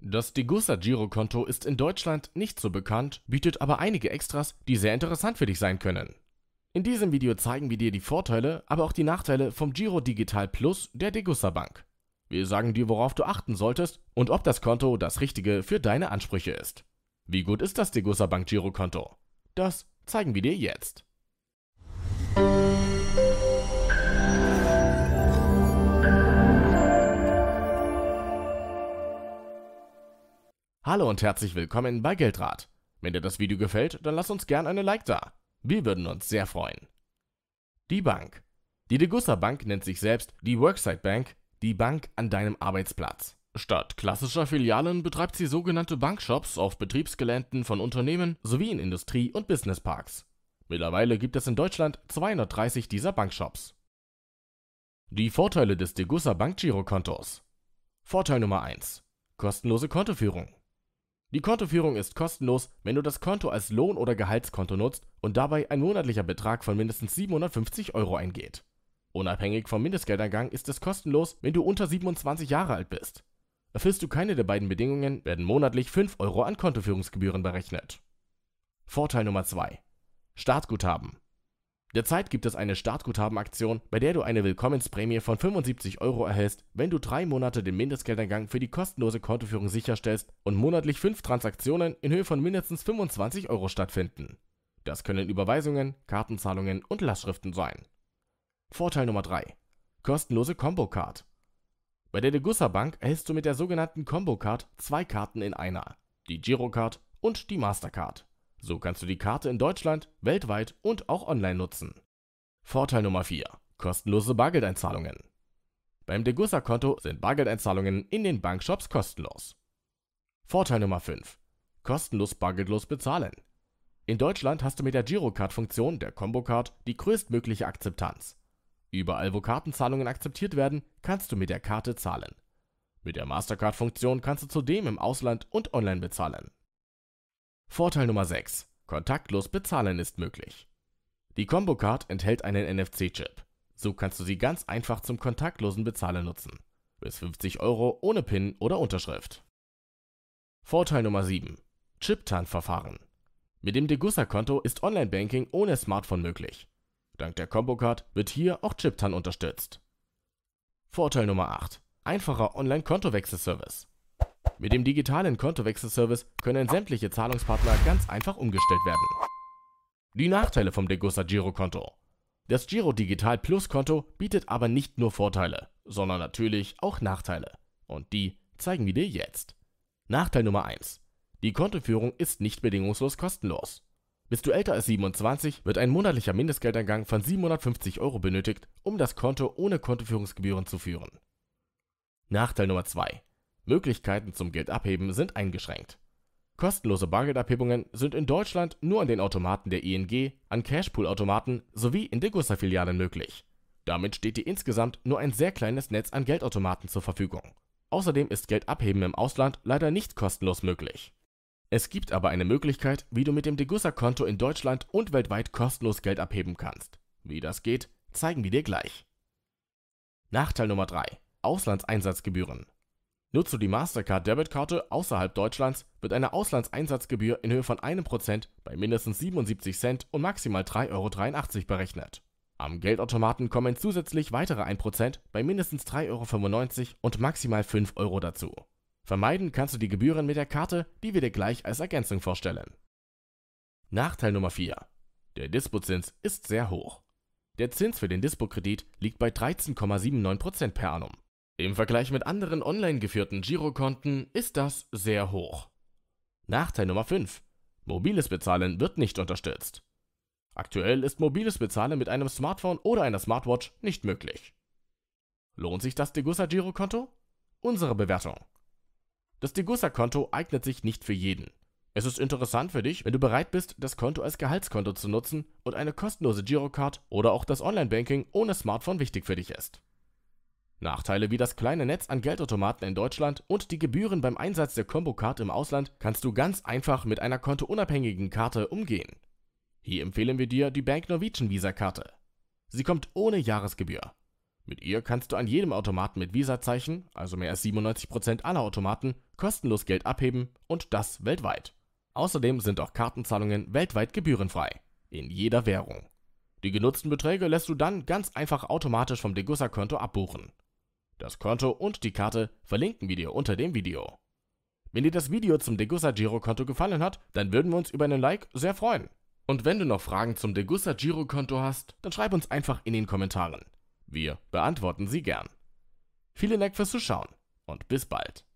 Das Degussa-Girokonto ist in Deutschland nicht so bekannt, bietet aber einige Extras, die sehr interessant für dich sein können. In diesem Video zeigen wir dir die Vorteile, aber auch die Nachteile vom Giro Digital Plus der Degussa Bank. Wir sagen dir, worauf du achten solltest und ob das Konto das richtige für deine Ansprüche ist. Wie gut ist das Degussa Bank Girokonto? Das zeigen wir dir jetzt. Hallo und herzlich willkommen bei Geldrat. Wenn dir das Video gefällt, dann lass uns gerne eine Like da. Wir würden uns sehr freuen. Die Bank. Die Degussa Bank nennt sich selbst die Worksite Bank, die Bank an deinem Arbeitsplatz. Statt klassischer Filialen betreibt sie sogenannte Bankshops auf Betriebsgeländen von Unternehmen sowie in Industrie- und Businessparks. Mittlerweile gibt es in Deutschland 230 dieser Bankshops. Die Vorteile des Degussa Bank Girokontos. Vorteil Nummer 1. Kostenlose Kontoführung. Die Kontoführung ist kostenlos, wenn du das Konto als Lohn- oder Gehaltskonto nutzt und dabei ein monatlicher Betrag von mindestens 750 Euro eingeht. Unabhängig vom Mindestgeldeingang ist es kostenlos, wenn du unter 27 Jahre alt bist. Erfüllst du keine der beiden Bedingungen, werden monatlich 5 Euro an Kontoführungsgebühren berechnet. Vorteil Nummer 2. Startguthaben. Derzeit gibt es eine Startguthabenaktion, bei der du eine Willkommensprämie von 75 Euro erhältst, wenn du drei Monate den Mindestgeldeingang für die kostenlose Kontoführung sicherstellst und monatlich fünf Transaktionen in Höhe von mindestens 25 Euro stattfinden. Das können Überweisungen, Kartenzahlungen und Lastschriften sein. Vorteil Nummer 3. Kostenlose Combo Card. Bei der Degussa Bank erhältst du mit der sogenannten Combo Card zwei Karten in einer, die Girocard und die Mastercard. So kannst du die Karte in Deutschland, weltweit und auch online nutzen. Vorteil Nummer 4. Kostenlose Bargeldeinzahlungen. Beim Degussa-Konto sind Bargeldeinzahlungen in den Bankshops kostenlos. Vorteil Nummer 5. Kostenlos bargeldlos bezahlen. In Deutschland hast du mit der Girocard-Funktion der Combo-Card die größtmögliche Akzeptanz. Überall, wo Kartenzahlungen akzeptiert werden, kannst du mit der Karte zahlen. Mit der Mastercard-Funktion kannst du zudem im Ausland und online bezahlen. Vorteil Nummer 6. Kontaktlos bezahlen ist möglich. Die Combo Card enthält einen NFC-Chip. So kannst du sie ganz einfach zum kontaktlosen Bezahlen nutzen. Bis 50 Euro ohne PIN oder Unterschrift. Vorteil Nummer 7. Chiptan-Verfahren. Mit dem Degussa-Konto ist Online-Banking ohne Smartphone möglich. Dank der Combo Card wird hier auch Chiptan unterstützt. Vorteil Nummer 8. Einfacher Online-Kontowechselservice. Mit dem digitalen Kontowechselservice können sämtliche Zahlungspartner ganz einfach umgestellt werden. Die Nachteile vom Degussa Girokonto. Das Giro Digital Plus Konto bietet aber nicht nur Vorteile, sondern natürlich auch Nachteile. Und die zeigen wir dir jetzt. Nachteil Nummer 1. Die Kontoführung ist nicht bedingungslos kostenlos. Bist du älter als 27, wird ein monatlicher Mindestgeldeingang von 750 Euro benötigt, um das Konto ohne Kontoführungsgebühren zu führen. Nachteil Nummer 2. Möglichkeiten zum Geldabheben sind eingeschränkt. Kostenlose Bargeldabhebungen sind in Deutschland nur an den Automaten der ING, an Cashpool-Automaten sowie in Degussa-Filialen möglich. Damit steht dir insgesamt nur ein sehr kleines Netz an Geldautomaten zur Verfügung. Außerdem ist Geldabheben im Ausland leider nicht kostenlos möglich. Es gibt aber eine Möglichkeit, wie du mit dem Degussa-Konto in Deutschland und weltweit kostenlos Geld abheben kannst. Wie das geht, zeigen wir dir gleich. Nachteil Nummer 3. Auslandseinsatzgebühren. Nutzt du die Mastercard-Debitkarte außerhalb Deutschlands, wird eine Auslandseinsatzgebühr in Höhe von 1% bei mindestens 77 Cent und maximal 3,83 Euro berechnet. Am Geldautomaten kommen zusätzlich weitere 1% bei mindestens 3,95 Euro und maximal 5 Euro dazu. Vermeiden kannst du die Gebühren mit der Karte, die wir dir gleich als Ergänzung vorstellen. Nachteil Nummer 4. Der Dispozins ist sehr hoch. Der Zins für den Dispo-Kredit liegt bei 13,79% per annum. Im Vergleich mit anderen online geführten Girokonten ist das sehr hoch. Nachteil Nummer 5. Mobiles Bezahlen wird nicht unterstützt. Aktuell ist mobiles Bezahlen mit einem Smartphone oder einer Smartwatch nicht möglich. Lohnt sich das Degussa Girokonto? Unsere Bewertung. Das Degussa Konto eignet sich nicht für jeden. Es ist interessant für dich, wenn du bereit bist, das Konto als Gehaltskonto zu nutzen und eine kostenlose Girocard oder auch das Online-Banking ohne Smartphone wichtig für dich ist. Nachteile wie das kleine Netz an Geldautomaten in Deutschland und die Gebühren beim Einsatz der Combo-Card im Ausland kannst du ganz einfach mit einer kontounabhängigen Karte umgehen. Hier empfehlen wir dir die Bank Norwegian Visa-Karte. Sie kommt ohne Jahresgebühr. Mit ihr kannst du an jedem Automaten mit Visa-Zeichen, also mehr als 97% aller Automaten, kostenlos Geld abheben und das weltweit. Außerdem sind auch Kartenzahlungen weltweit gebührenfrei, in jeder Währung. Die genutzten Beträge lässt du dann ganz einfach automatisch vom Degussa-Konto abbuchen. Das Konto und die Karte verlinken wir dir unter dem Video. Wenn dir das Video zum Degussa Giro Konto gefallen hat, dann würden wir uns über einen Like sehr freuen. Und wenn du noch Fragen zum Degussa Giro Konto hast, dann schreib uns einfach in den Kommentaren. Wir beantworten sie gern. Vielen Dank fürs Zuschauen und bis bald.